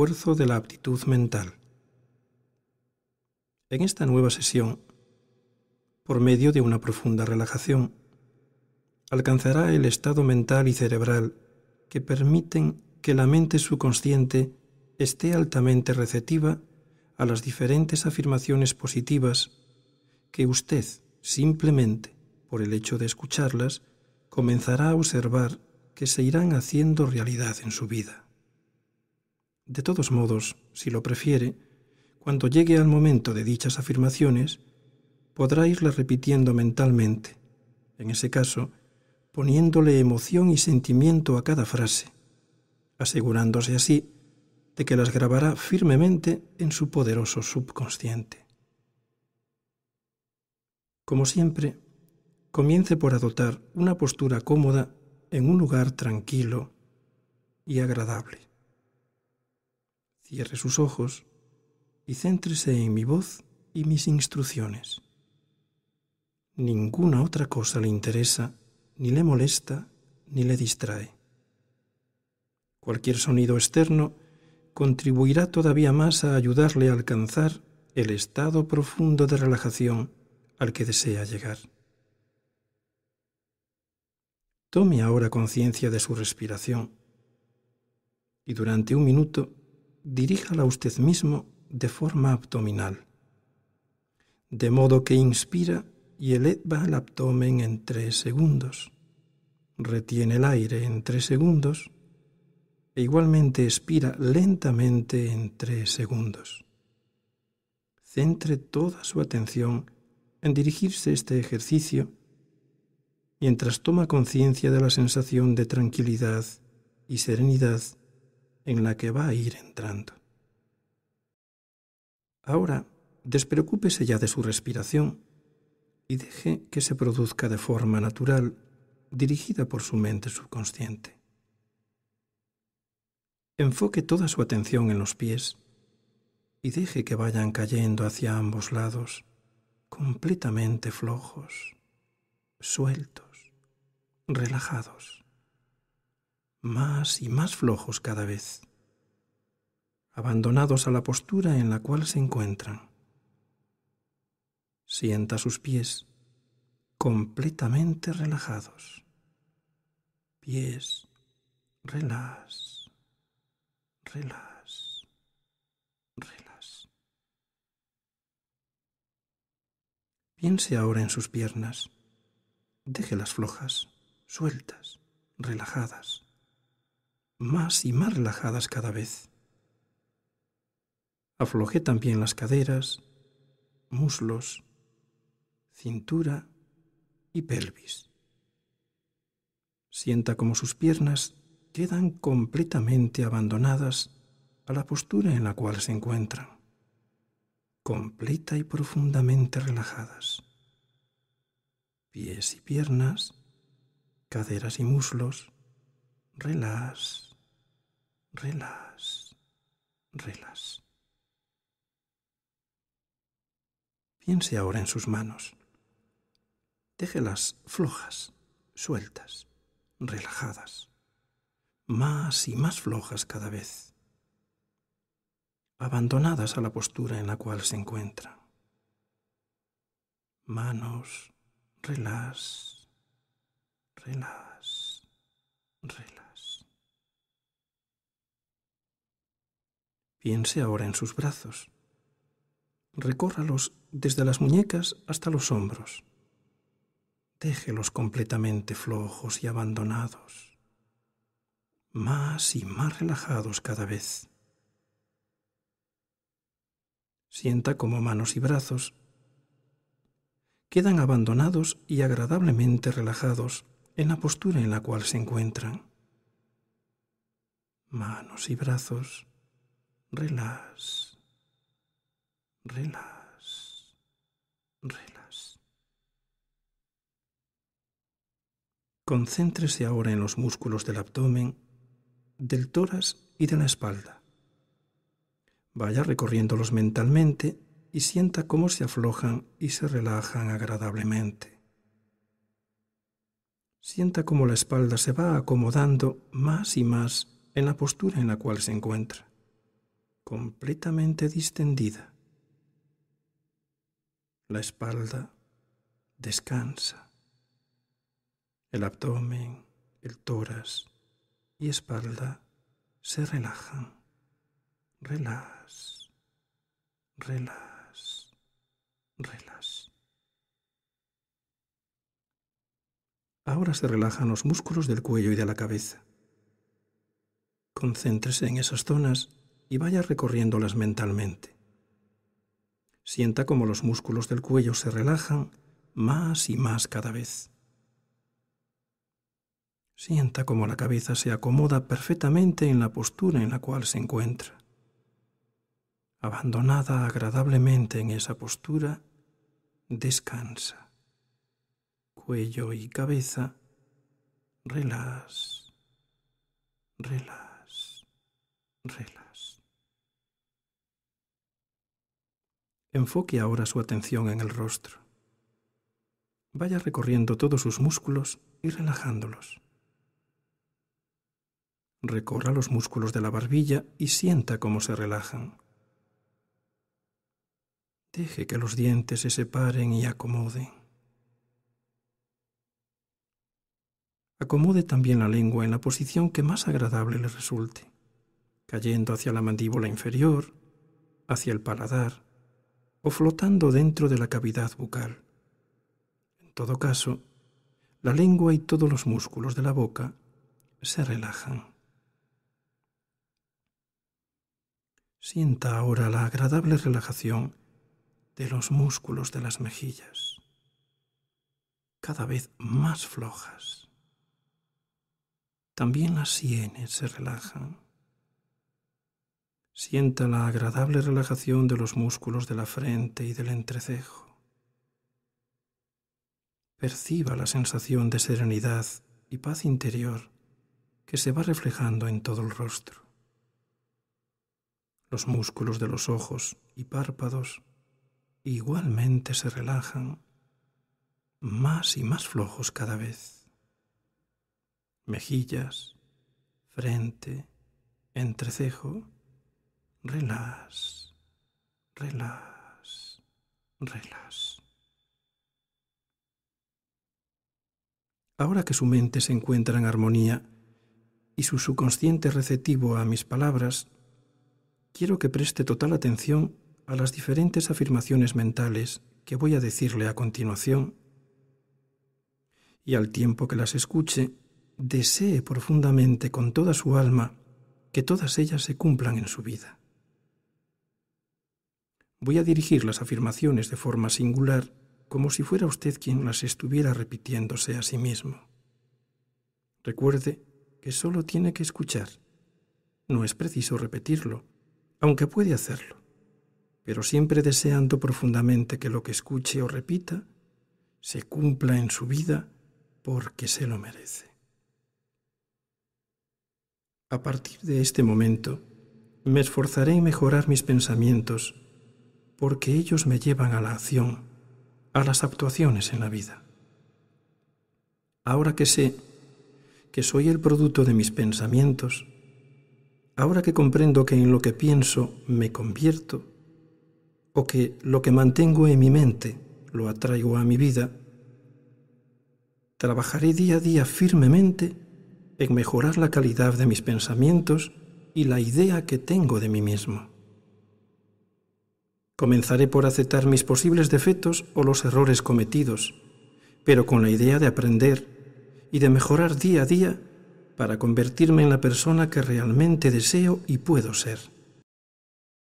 de la aptitud mental. En esta nueva sesión, por medio de una profunda relajación, alcanzará el estado mental y cerebral que permiten que la mente subconsciente esté altamente receptiva a las diferentes afirmaciones positivas que usted, simplemente por el hecho de escucharlas, comenzará a observar que se irán haciendo realidad en su vida. De todos modos, si lo prefiere, cuando llegue al momento de dichas afirmaciones, podrá irlas repitiendo mentalmente, en ese caso, poniéndole emoción y sentimiento a cada frase, asegurándose así de que las grabará firmemente en su poderoso subconsciente. Como siempre, comience por adoptar una postura cómoda en un lugar tranquilo y agradable. Cierre sus ojos y céntrese en mi voz y mis instrucciones. Ninguna otra cosa le interesa, ni le molesta, ni le distrae. Cualquier sonido externo contribuirá todavía más a ayudarle a alcanzar el estado profundo de relajación al que desea llegar. Tome ahora conciencia de su respiración y durante un minuto diríjala usted mismo de forma abdominal, de modo que inspira y eleva el abdomen en tres segundos, retiene el aire en tres segundos e igualmente expira lentamente en tres segundos. Centre toda su atención en dirigirse este ejercicio mientras toma conciencia de la sensación de tranquilidad y serenidad en la que va a ir entrando. Ahora, despreocúpese ya de su respiración y deje que se produzca de forma natural, dirigida por su mente subconsciente. Enfoque toda su atención en los pies y deje que vayan cayendo hacia ambos lados, completamente flojos, sueltos, relajados más y más flojos cada vez, abandonados a la postura en la cual se encuentran. Sienta sus pies completamente relajados. Pies, relás, relás, relás. Piense ahora en sus piernas. Déjelas flojas, sueltas, relajadas más y más relajadas cada vez. Afloje también las caderas, muslos, cintura y pelvis. Sienta como sus piernas quedan completamente abandonadas a la postura en la cual se encuentran, completa y profundamente relajadas. Pies y piernas, caderas y muslos, Relás. Relás, relás. Piense ahora en sus manos. Déjelas flojas, sueltas, relajadas, más y más flojas cada vez, abandonadas a la postura en la cual se encuentran. Manos, relás, relás, relás. Piense ahora en sus brazos. Recórralos desde las muñecas hasta los hombros. Déjelos completamente flojos y abandonados, más y más relajados cada vez. Sienta como manos y brazos quedan abandonados y agradablemente relajados en la postura en la cual se encuentran. Manos y brazos Relás, relás, relás. Concéntrese ahora en los músculos del abdomen, del tórax y de la espalda. Vaya recorriéndolos mentalmente y sienta cómo se aflojan y se relajan agradablemente. Sienta cómo la espalda se va acomodando más y más en la postura en la cual se encuentra completamente distendida. La espalda descansa. El abdomen, el tórax y espalda se relajan. Relás. Relás. Relás. Ahora se relajan los músculos del cuello y de la cabeza. Concéntrese en esas zonas y vaya recorriéndolas mentalmente. Sienta como los músculos del cuello se relajan más y más cada vez. Sienta como la cabeza se acomoda perfectamente en la postura en la cual se encuentra. Abandonada agradablemente en esa postura, descansa. Cuello y cabeza, relax, relax, relax. Enfoque ahora su atención en el rostro. Vaya recorriendo todos sus músculos y relajándolos. Recorra los músculos de la barbilla y sienta cómo se relajan. Deje que los dientes se separen y acomoden. Acomode también la lengua en la posición que más agradable le resulte, cayendo hacia la mandíbula inferior, hacia el paladar, o flotando dentro de la cavidad bucal. En todo caso, la lengua y todos los músculos de la boca se relajan. Sienta ahora la agradable relajación de los músculos de las mejillas, cada vez más flojas. También las sienes se relajan. Sienta la agradable relajación de los músculos de la frente y del entrecejo. Perciba la sensación de serenidad y paz interior que se va reflejando en todo el rostro. Los músculos de los ojos y párpados igualmente se relajan, más y más flojos cada vez. Mejillas, frente, entrecejo, Relás, relax, relax. Ahora que su mente se encuentra en armonía y su subconsciente receptivo a mis palabras, quiero que preste total atención a las diferentes afirmaciones mentales que voy a decirle a continuación y al tiempo que las escuche, desee profundamente con toda su alma que todas ellas se cumplan en su vida. Voy a dirigir las afirmaciones de forma singular, como si fuera usted quien las estuviera repitiéndose a sí mismo. Recuerde que solo tiene que escuchar. No es preciso repetirlo, aunque puede hacerlo, pero siempre deseando profundamente que lo que escuche o repita se cumpla en su vida porque se lo merece. A partir de este momento, me esforzaré en mejorar mis pensamientos porque ellos me llevan a la acción, a las actuaciones en la vida. Ahora que sé que soy el producto de mis pensamientos, ahora que comprendo que en lo que pienso me convierto, o que lo que mantengo en mi mente lo atraigo a mi vida, trabajaré día a día firmemente en mejorar la calidad de mis pensamientos y la idea que tengo de mí mismo. Comenzaré por aceptar mis posibles defectos o los errores cometidos, pero con la idea de aprender y de mejorar día a día para convertirme en la persona que realmente deseo y puedo ser.